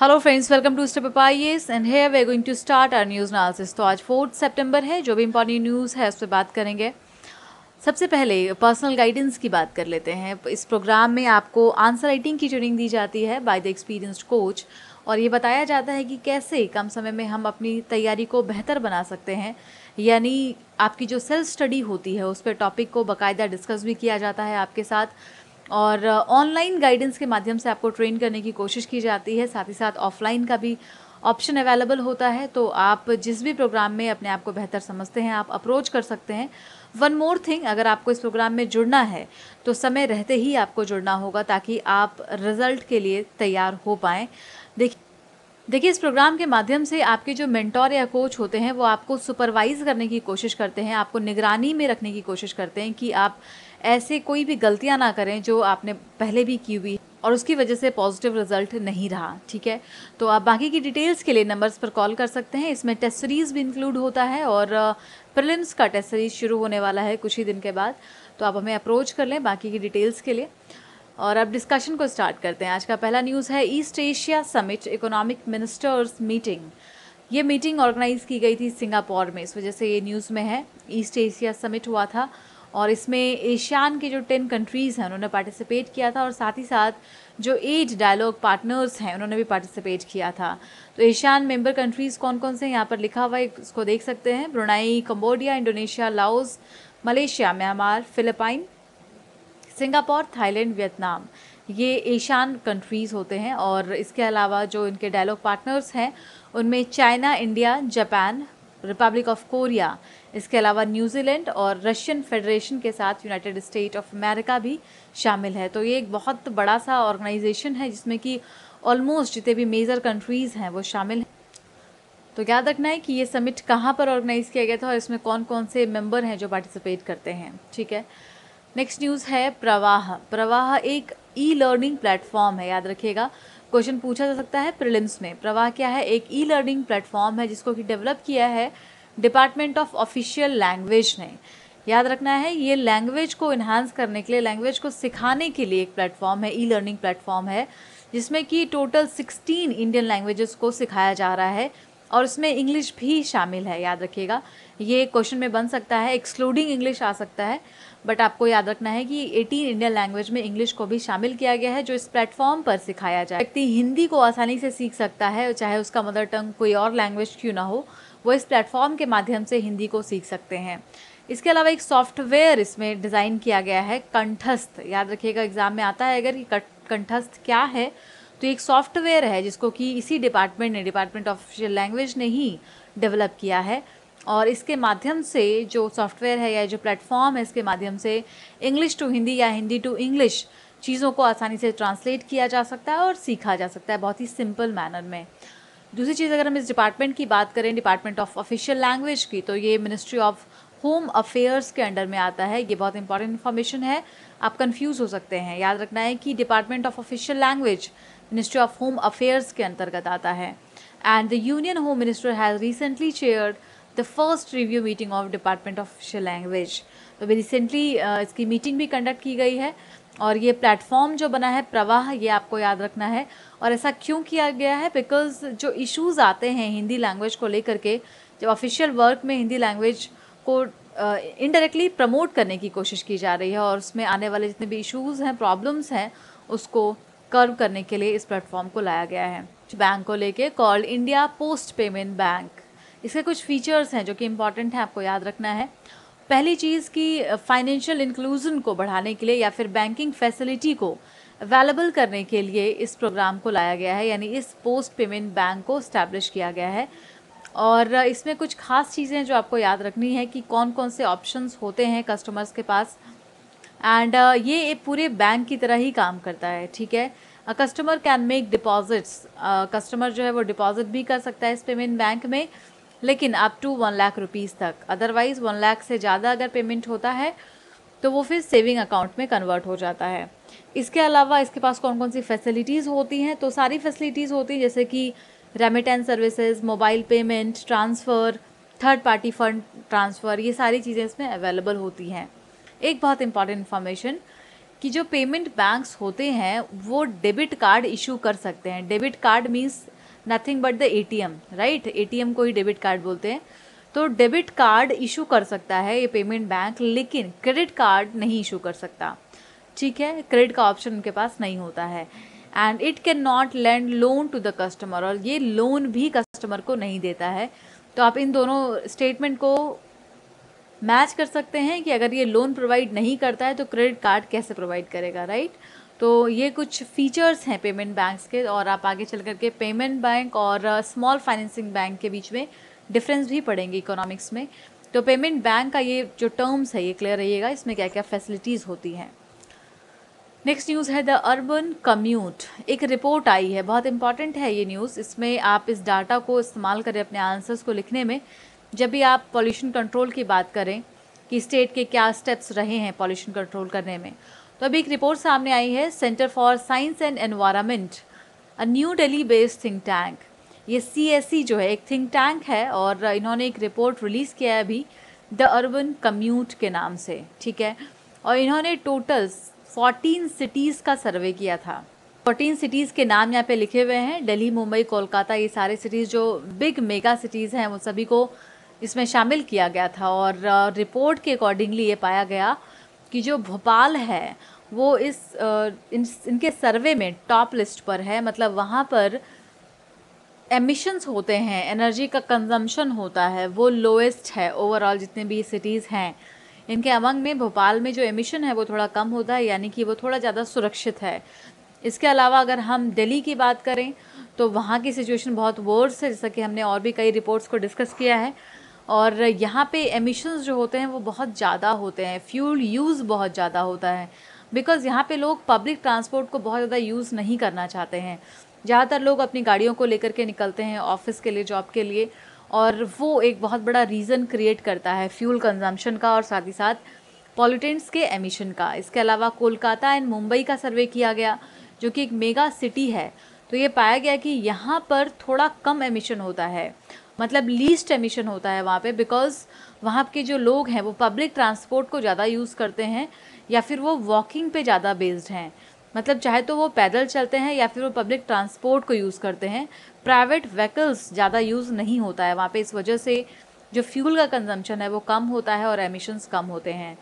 Hello friends welcome to step IAS and here we going to start our news analysis तो आज fourth सितंबर है जो भी important news है उस पर बात करेंगे सबसे पहले पर्सनल गाइडेंस की बात कर लेते हैं इस प्रोग्राम में आपको आंसर राइटिंग की ट्रेनिंग दी जाती है बाय द एक्सपीरियंस्ड कोच और ये बताया जाता है कि कैसे कम समय में हम अपनी तैयारी को बेहतर बना सकते हैं यानी आपकी जो सेल्फ स्टडी होती है उस पर टॉपिक को बाकायदा डिस्कस भी किया जाता है आपके साथ और ऑनलाइन गाइडेंस के माध्यम से आपको ट्रेन करने की कोशिश की जाती है साथ ही साथ ऑफलाइन का भी ऑप्शन अवेलेबल होता है तो आप जिस भी प्रोग्राम में अपने आप को बेहतर समझते हैं आप अप्रोच कर सकते हैं वन मोर थिंग अगर आपको इस प्रोग्राम में जुड़ना है तो समय रहते ही आपको जुड़ना होगा ताकि आप रिज़ल्ट के लिए तैयार हो पाएँ देखिए देखिए इस प्रोग्राम के माध्यम से आपके जो मेंटोर या कोच होते हैं वो आपको सुपरवाइज करने की कोशिश करते हैं आपको निगरानी में रखने की कोशिश करते हैं कि आप ऐसे कोई भी गलतियां ना करें जो आपने पहले भी की हुई और उसकी वजह से पॉजिटिव रिजल्ट नहीं रहा ठीक है तो आप बाकी की डिटेल्स के लिए नंबर्स पर कॉल कर सकते हैं इसमें टेस्ट सीरीज़ भी इंक्लूड होता है और प्रिलिम्स का टेस्ट सीरीज़ शुरू होने वाला है कुछ ही दिन के बाद तो आप हमें अप्रोच कर लें बाकी की डिटेल्स के लिए और अब डिस्कशन को स्टार्ट करते हैं आज का पहला न्यूज़ है East Asia summit economic ministers meeting ये मीटिंग ऑर्गेनाइज की गई थी सिंगापुर में इस वजह से ये न्यूज़ में है ईस्ट एशिया समिट हुआ था और इसमें एशियान के जो टेन कंट्रीज़ हैं उन्होंने पार्टिसिपेट किया था और साथ ही साथ जो एड डायलॉग पार्टनर्स हैं उन्होंने भी पार्टिसिपेट किया था तो एशियान मेंबर कंट्रीज़ कौन कौन से हैं यहाँ पर लिखा हुआ है इसको देख सकते हैं Brunei Cambodia Indonesia Laos Malaysia Myanmar Philippine Singapore Thailand Vietnam ये एशियान कंट्रीज़ होते हैं और इसके अलावा जो इनके डायलॉग पार्टनर्स हैं उनमें China India Japan Republic of Korea इसके अलावा न्यूजीलैंड और रशियन फेडरेशन के साथ यूनाइटेड स्टेट ऑफ अमेरिका भी शामिल है तो ये एक बहुत बड़ा सा ऑर्गेनाइजेशन है जिसमें कि ऑलमोस्ट जितने भी मेजर कंट्रीज़ हैं वो शामिल हैं तो याद रखना है कि ये समिट कहाँ पर ऑर्गेनाइज़ किया गया था और इसमें कौन कौन से मेंबर हैं जो पार्टिसिपेट करते हैं ठीक है नेक्स्ट न्यूज़ है प्रवाह प्रवाह एक ई लर्निंग प्लेटफॉर्म है याद रखिएगा क्वेश्चन पूछा जा सकता है प्रिलिम्स में प्रवाह क्या है एक ई लर्निंग प्लेटफॉर्म है जिसको कि डेवलप किया है डिपार्टमेंट ऑफ ऑफिशियल लैंग्वेज ने याद रखना है ये लैंग्वेज को इन्हांस करने के लिए लैंग्वेज को सिखाने के लिए एक प्लेटफॉर्म है ई लर्निंग प्लेटफॉर्म है जिसमें कि टोटल सिक्सटीन इंडियन लैंग्वेजेस को सिखाया जा रहा है और इसमें इंग्लिश भी शामिल है याद रखिएगा ये क्वेश्चन में बन सकता है एक्सक्लूडिंग इंग्लिश आ सकता है बट आपको याद रखना है कि 18 इंडियन लैंग्वेज में इंग्लिश को भी शामिल किया गया है जो इस प्लेटफॉर्म पर सिखाया जाए व्यक्ति हिंदी को आसानी से सीख सकता है चाहे उसका मदर टंग कोई और लैंग्वेज क्यों ना हो वो इस प्लेटफॉर्म के माध्यम से हिंदी को सीख सकते हैं इसके अलावा एक सॉफ्टवेयर इसमें डिज़ाइन किया गया है कंठस्थ याद रखिएगा एग्ज़ाम में आता है अगर कि कंठस्थ क्या है तो एक सॉफ्टवेयर है जिसको कि इसी डिपार्टमेंट ने डिपार्टमेंट ऑफ लैंग्वेज ने ही डेवलप किया है और इसके माध्यम से जो सॉफ्टवेयर है या जो प्लेटफॉर्म है इसके माध्यम से इंग्लिश टू हिंदी या हिंदी टू इंग्लिश चीज़ों को आसानी से ट्रांसलेट किया जा सकता है और सीखा जा सकता है बहुत ही सिंपल मैनर में दूसरी चीज़ अगर हम इस डिपार्टमेंट की बात करें डिपार्टमेंट ऑफ ऑफिशियल लैंग्वेज की तो ये मिनिस्ट्री ऑफ होम अफेयर्स के अंडर में आता है ये बहुत इंपॉर्टेंट इन्फॉर्मेशन है आप कंफ्यूज हो सकते हैं याद रखना है कि department of official language ministry of home affairs के अंतर्गत आता है and the union home minister has recently chaired the first review meeting of department of official language तो अभी रिसेंटली इसकी मीटिंग भी कंडक्ट की गई है और ये प्लेटफॉर्म जो बना है प्रवाह ये आपको याद रखना है और ऐसा क्यों किया गया है बिकॉज जो इश्यूज आते हैं हिंदी लैंग्वेज को लेकर के जब ऑफिशियल वर्क में हिंदी लैंग्वेज को इनडायरेक्टली uh, प्रमोट करने की कोशिश की जा रही है और उसमें आने वाले जितने भी इश्यूज़ हैं प्रॉब्लम्स हैं उसको कर्व करने के लिए इस प्लेटफॉर्म को लाया गया है बैंक को लेके called India Post payment Bank इसके कुछ फीचर्स हैं जो कि इम्पॉर्टेंट हैं आपको याद रखना है पहली चीज़ कि फाइनेंशियल इंक्लूजन को बढ़ाने के लिए या फिर बैंकिंग फैसिलिटी को अवेलेबल करने के लिए इस प्रोग्राम को लाया गया है यानी इस पोस्ट पेमेंट बैंक को इस्टेब्लिश किया गया है और इसमें कुछ खास चीज़ें जो आपको याद रखनी है कि कौन कौन से ऑप्शंस होते हैं कस्टमर्स के पास एंड ये एक पूरे बैंक की तरह ही काम करता है ठीक है customer can make deposits customer जो है वो डिपॉजिट भी कर सकता है इस पेमेंट बैंक में लेकिन up to one lakh rupees तक अदरवाइज़ वन लाख से ज़्यादा अगर पेमेंट होता है तो वो फिर सेविंग अकाउंट में कन्वर्ट हो जाता है इसके अलावा इसके पास कौन कौन सी फैसिलिटीज़ होती हैं तो सारी फैसिलिटीज़ होती हैं जैसे कि remittance services mobile payment transfer third party fund transfer ये सारी चीज़ें इसमें अवेलेबल होती हैं एक बहुत इंपॉर्टेंट इन्फॉर्मेशन कि जो पेमेंट बैंक्स होते हैं वो डेबिट कार्ड इशू कर सकते हैं debit card means nothing but the A T M right A T M को ही डेबिट कार्ड बोलते हैं तो डेबिट कार्ड इशू कर सकता है ये पेमेंट बैंक लेकिन क्रेडिट कार्ड नहीं इशू कर सकता ठीक है क्रेडिट का ऑप्शन उनके पास नहीं होता है and it can not lend loan to the customer और ये लोन भी कस्टमर को नहीं देता है तो आप इन दोनों स्टेटमेंट को मैच कर सकते हैं कि अगर ये लोन प्रोवाइड नहीं करता है तो क्रेडिट कार्ड कैसे प्रोवाइड करेगा राइट right? तो ये कुछ फीचर्स हैं पेमेंट बैंक्स के और आप आगे चल करके पेमेंट बैंक और स्मॉल फाइनेंसिंग बैंक के बीच में डिफरेंस भी पड़ेंगे इकोनॉमिक्स में तो पेमेंट बैंक का ये जो टर्म्स है ये क्लियर रहिएगा इसमें क्या क्या फैसिलिटीज़ होती हैं नेक्स्ट न्यूज़ है द अर्बन कम्यूट एक रिपोर्ट आई है बहुत इंपॉर्टेंट है ये न्यूज़ इसमें आप इस डाटा को इस्तेमाल करें अपने आंसर्स को लिखने में जब भी आप पॉल्यूशन कंट्रोल की बात करें कि स्टेट के क्या स्टेप्स रहे हैं पॉल्यूशन कंट्रोल करने में तो अभी एक रिपोर्ट सामने आई है Centre for Science and Environment a new Delhi based think tank ये सी e जो है एक थिंक टैंक है और इन्होंने एक रिपोर्ट रिलीज़ किया है अभी द अर्बन कम्यूट के नाम से ठीक है और इन्होंने टोटल 14 सिटीज़ का सर्वे किया था 14 सिटीज़ के नाम यहाँ पे लिखे हुए हैं दिल्ली मुंबई कोलकाता ये सारे सिटीज़ जो बिग मेगा सिटीज़ हैं उन सभी को इसमें शामिल किया गया था और रिपोर्ट के अकॉर्डिंगली ये पाया गया कि जो भोपाल है वो इस इन, इनके सर्वे में टॉप लिस्ट पर है मतलब वहाँ पर एमिशंस होते हैं एनर्जी का कंजम्पशन होता है वो लोएस्ट है ओवरऑल जितने भी सिटीज़ हैं इनके अमंग में भोपाल में जो एमिशन है वो थोड़ा कम होता है यानी कि वो थोड़ा ज़्यादा सुरक्षित है इसके अलावा अगर हम दिल्ली की बात करें तो वहाँ की सिचुएशन बहुत वर्स है जैसा कि हमने और भी कई रिपोर्ट्स को डिस्कस किया है और यहाँ पे एमिशंस जो होते हैं वो बहुत ज़्यादा होते हैं फ्यूल यूज़ बहुत ज़्यादा होता है बिकॉज़ यहाँ पे लोग पब्लिक ट्रांसपोर्ट को बहुत ज़्यादा यूज़ नहीं करना चाहते हैं ज़्यादातर लोग अपनी गाड़ियों को लेकर के निकलते हैं ऑफ़िस के लिए जॉब के लिए और वो एक बहुत बड़ा रीज़न क्रिएट करता है फ्यूल कंजम्पशन का और साथ ही साथ पॉल्यूटेंट्स के एमिशन का इसके अलावा कोलकाता एंड मुंबई का सर्वे किया गया जो कि एक मेगा सिटी है तो ये पाया गया कि यहाँ पर थोड़ा कम एमिशन होता है मतलब लीस्ट एमिशन होता है वहाँ पे बिकॉज़ वहाँ के जो लोग हैं वो पब्लिक ट्रांसपोर्ट को ज़्यादा यूज़ करते हैं या फिर वो वॉकिंग पे ज़्यादा बेस्ड हैं मतलब चाहे तो वो पैदल चलते हैं या फिर वो पब्लिक ट्रांसपोर्ट को यूज़ करते हैं प्राइवेट व्हीकल्स ज़्यादा यूज़ नहीं होता है वहाँ पे इस वजह से जो फ्यूल का कंजम्पशन है वो कम होता है और एमिशंस कम होते हैं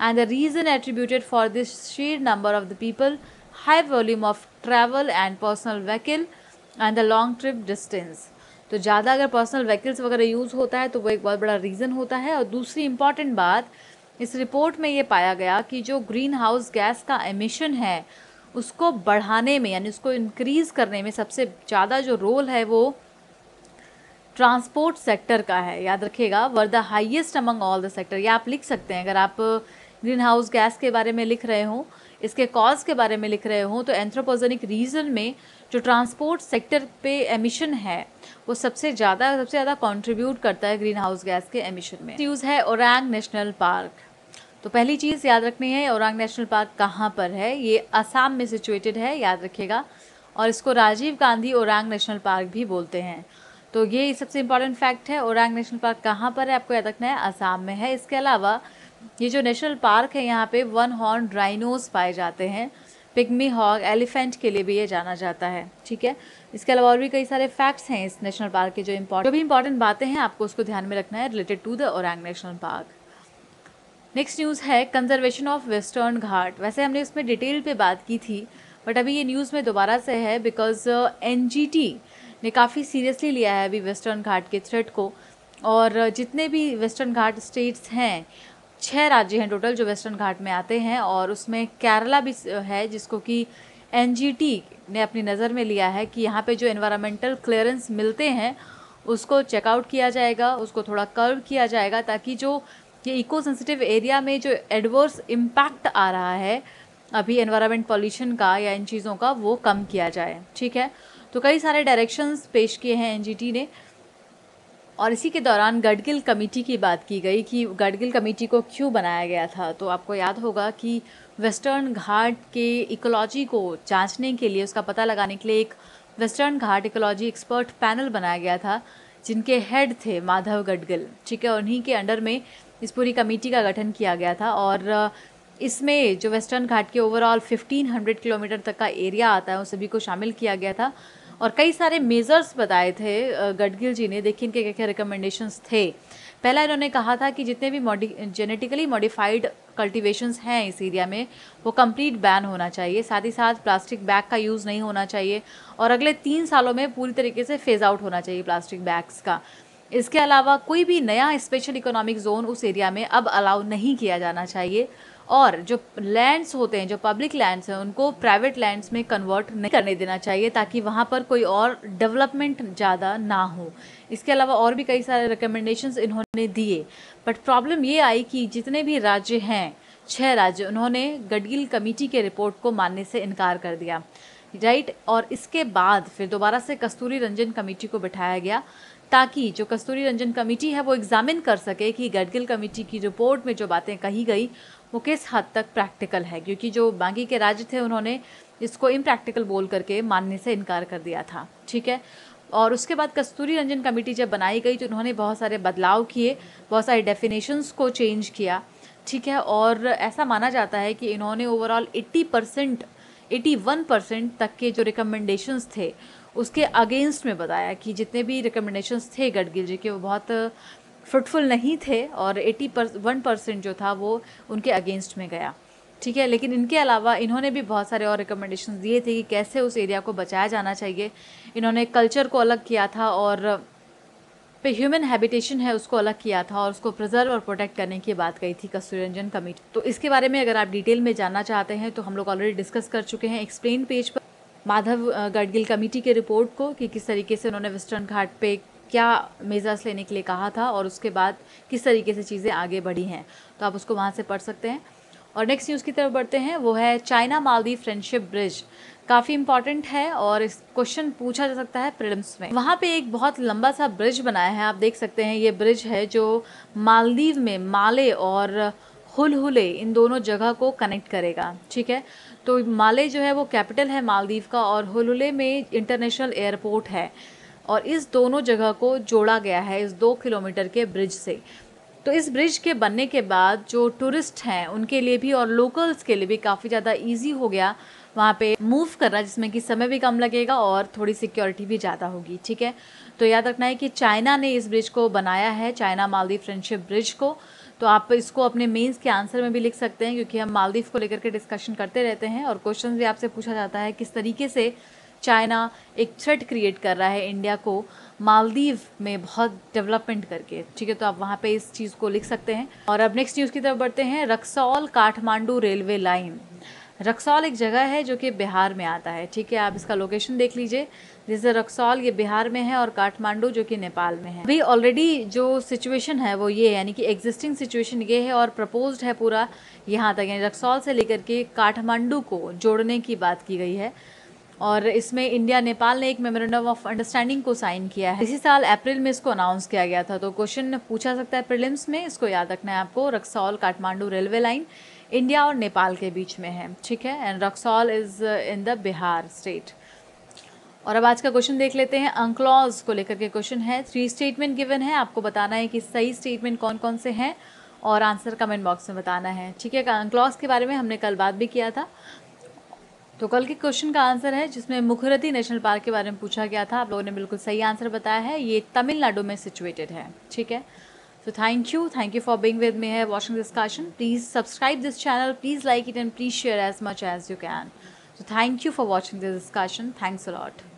and the reason attributed for this share number of the people high volume of travel and personal vehicle and the long trip distance तो ज़्यादा अगर पर्सनल व्हीकल्स वगैरह यूज़ होता है तो वो एक बहुत बड़ा रीज़न होता है और दूसरी इम्पॉर्टेंट बात इस रिपोर्ट में ये पाया गया कि जो ग्रीन हाउस गैस का एमिशन है उसको बढ़ाने में यानी उसको इनक्रीज़ करने में सबसे ज़्यादा जो रोल है वो ट्रांसपोर्ट सेक्टर का है याद रखिएगा were the highest among all the sector ये आप लिख सकते हैं अगर आप ग्रीन हाउस गैस के बारे में लिख रहे हों इसके कॉज के बारे में लिख रहे हों तो एंथ्रोपोजेनिक रीजन में जो ट्रांसपोर्ट सेक्टर पे एमिशन है वो सबसे ज़्यादा सबसे ज़्यादा कंट्रीब्यूट करता है ग्रीन हाउस गैस के एमिशन में यूज़ है औरंग नेशनल पार्क तो पहली चीज़ याद रखनी है औरंग नेशनल पार्क कहाँ पर है ये असम में सिचुएटेड है याद रखिएगा और इसको राजीव गांधी औरंग नेशनल पार्क भी बोलते हैं तो ये सबसे इम्पॉर्टेंट फैक्ट है औरंग नेशनल पार्क कहाँ पर है आपको याद रखना है असम में है इसके अलावा ये जो नेशनल पार्क है यहाँ पे वन हॉर्न ड्राइनोस पाए जाते हैं पिग्मी हॉग एलिफेंट के लिए भी ये जाना जाता है ठीक है इसके अलावा और भी कई सारे फैक्ट्स हैं इस नेशनल पार्क के जो इम्पोर्टेंट जो भी इम्पॉर्टेंट बातें हैं आपको उसको ध्यान में रखना है related to the Orang national park next news है कंजर्वेशन ऑफ वेस्टर्न घाट वैसे हमने इसमें डिटेल पे बात की थी बट अभी ये न्यूज़ में दोबारा से है बिकॉज एन uh, ने काफ़ी सीरियसली लिया है अभी वेस्टर्न घाट के थ्रेट को और uh, जितने भी वेस्टर्न घाट स्टेट्स हैं छः राज्य हैं टोटल जो वेस्टर्न घाट में आते हैं और उसमें केरला भी है जिसको कि एन ने अपनी नज़र में लिया है कि यहाँ पे जो इन्वायरमेंटल क्लियरेंस मिलते हैं उसको चेकआउट किया जाएगा उसको थोड़ा कर्व किया जाएगा ताकि जो ये इको सेंसिटिव एरिया में जो एडवर्स इम्पैक्ट आ रहा है अभी एनवायरनमेंट पॉल्यूशन का या इन चीज़ों का वो कम किया जाए ठीक है तो कई सारे डायरेक्शंस पेश किए हैं एन ने और इसी के दौरान गडगिल कमेटी की बात की गई कि गडगिल कमेटी को क्यों बनाया गया था तो आपको याद होगा कि वेस्टर्न घाट के इकोलॉजी को जांचने के लिए उसका पता लगाने के लिए एक western Ghat ecology expert panel बनाया गया था जिनके हेड थे माधव गडगिल ठीक है उन्हीं के अंडर में इस पूरी कमेटी का गठन किया गया था और इसमें जो वेस्टर्न घाट के ओवरऑल 1500 किलोमीटर तक का एरिया आता है उन सभी को शामिल किया गया था और कई सारे मेज़र्स बताए थे गडगिल जी ने देखिए इनके क्या क्या रिकमेंडेशंस थे पहला इन्होंने कहा था कि जितने भी मॉडि जेनेटिकली मॉडिफाइड कल्टिवेशंस हैं इस एरिया में वो कंप्लीट बैन होना चाहिए साथ ही साथ प्लास्टिक बैग का यूज़ नहीं होना चाहिए और अगले तीन सालों में पूरी तरीके से फेज़ आउट होना चाहिए प्लास्टिक बैग्स का इसके अलावा कोई भी नया स्पेशल इकोनॉमिक जोन उस एरिया में अब अलाउ नहीं किया जाना चाहिए और जो लैंड्स होते हैं जो पब्लिक लैंड्स हैं उनको प्राइवेट लैंड्स में कन्वर्ट नहीं करने देना चाहिए ताकि वहाँ पर कोई और डेवलपमेंट ज़्यादा ना हो इसके अलावा और भी कई सारे रिकमेंडेशंस इन्होंने दिए बट प्रॉब्लम ये आई कि जितने भी राज्य हैं छः राज्य उन्होंने गडगिल कमेटी के रिपोर्ट को मानने से इनकार कर दिया राइट और इसके बाद फिर दोबारा से कस्तूरी रंजन कमेटी को बैठाया गया ताकि जो कस्तूरी रंजन कमेटी है वो एग्ज़ामिन कर सके कि गडगिल कमेटी की रिपोर्ट में जो बातें कही गई वो किस हद तक प्रैक्टिकल है क्योंकि जो बाकी के राज्य थे उन्होंने इसको इम्प्रैक्टिकल बोल करके मानने से इनकार कर दिया था ठीक है और उसके बाद कस्तूरी रंजन कमेटी जब बनाई गई तो उन्होंने बहुत सारे बदलाव किए बहुत सारे डेफिनेशंस को चेंज किया ठीक है और ऐसा माना जाता है कि इन्होंने overall 80 percent eighty one percent तक के जो रिकमेंडेशंस थे उसके अगेंस्ट में बताया कि जितने भी रिकमेंडेशंस थे गडगिल जी के वो बहुत फ्रूटफुल नहीं थे और एटी पर वन परसेंट जो था वो उनके अगेंस्ट में गया ठीक है लेकिन इनके अलावा इन्होंने भी बहुत सारे और रिकमेंडेशन दिए थे कि कैसे उस एरिया को बचाया जाना चाहिए इन्होंने कल्चर को अलग किया था और पे ह्यूमन हैबिटेशन है उसको अलग किया था और उसको प्रिजर्व और प्रोटेक्ट करने की बात कही थी कस्तूरंजन कमेटी तो इसके बारे में अगर आप डिटेल में जानना चाहते हैं तो हम लोग ऑलरेडी डिस्कस कर चुके हैं एक्सप्लेन पेज पर माधव गडगिल कमेटी के रिपोर्ट को कि किस तरीके से उन्होंने वेस्टर्न घाट पे क्या मेज़र्स लेने के लिए कहा था और उसके बाद किस तरीके से चीज़ें आगे बढ़ी हैं तो आप उसको वहाँ से पढ़ सकते हैं और नेक्स्ट न्यूज़ की तरफ बढ़ते हैं वो है चाइना मालदीव फ्रेंडशिप ब्रिज काफ़ी इंपॉर्टेंट है और इस क्वेश्चन पूछा जा सकता है प्रिलिम्स में वहाँ पे एक बहुत लंबा सा ब्रिज बनाया है आप देख सकते हैं ये ब्रिज है जो मालदीव में माले और हुलहुले इन दोनों जगह को कनेक्ट करेगा ठीक है तो माले जो है वो कैपिटल है मालदीव का और हुलहुले में इंटरनेशनल एयरपोर्ट है और इस दोनों जगह को जोड़ा गया है इस दो किलोमीटर के ब्रिज से तो इस ब्रिज के बनने के बाद जो टूरिस्ट हैं उनके लिए भी और लोकल्स के लिए भी काफ़ी ज़्यादा इजी हो गया वहाँ पे मूव करना जिसमें कि समय भी कम लगेगा और थोड़ी सिक्योरिटी भी ज़्यादा होगी ठीक है तो याद रखना है कि चाइना ने इस ब्रिज को बनाया है चाइना मालदीव फ्रेंडशिप ब्रिज को तो आप इसको अपने मेंस के आंसर में भी लिख सकते हैं क्योंकि हम मालदीव को लेकर के डिस्कशन करते रहते हैं और क्वेश्चन भी आपसे पूछा जाता है किस तरीके से चाइना एक थ्रेट क्रिएट कर रहा है इंडिया को मालदीव में बहुत डेवलपमेंट करके ठीक है तो आप वहाँ पे इस चीज़ को लिख सकते हैं और अब नेक्स्ट न्यूज़ की तरफ बढ़ते हैं रक्सौल काठमांडू रेलवे लाइन रक्सौल एक जगह है जो कि बिहार में आता है ठीक है आप इसका लोकेशन देख लीजिए जैसे रक्सौल ये बिहार में है और काठमांडू जो कि नेपाल में है अभी ऑलरेडी जो सिचुएशन है वो ये यानी कि एग्जिस्टिंग सिचुएशन ये है और प्रपोज्ड है पूरा यहाँ तक यानी रक्सौल से लेकर के काठमांडू को जोड़ने की बात की गई है और इसमें इंडिया नेपाल ने एक मेमोरेंडम ऑफ अंडरस्टैंडिंग को साइन किया है इसी साल अप्रैल में इसको अनाउंस किया गया था तो क्वेश्चन पूछा सकता है प्रिलिम्स में इसको याद रखना है आपको Raxaul Kathmandu railway line India और नेपाल के बीच में है ठीक है and Raxaul is in the Bihar state और अब आज का क्वेश्चन देख लेते हैं अंक्लॉज को लेकर के क्वेश्चन है थ्री स्टेटमेंट गिवन है आपको बताना है कि सही स्टेटमेंट कौन कौन से हैं और आंसर कमेंट बॉक्स में बताना है ठीक है अंक्लॉज के बारे में हमने कल बात भी किया था तो कल के क्वेश्चन का आंसर है जिसमें मुखरती नेशनल पार्क के बारे में पूछा गया था आप लोगों ने बिल्कुल सही आंसर बताया है ये तमिलनाडु में सिचुएटेड है ठीक है so thank you thank you for being with me है watching discussion please subscribe this channel please like it and please share as much as you can so thank you for watching this discussion thanks allot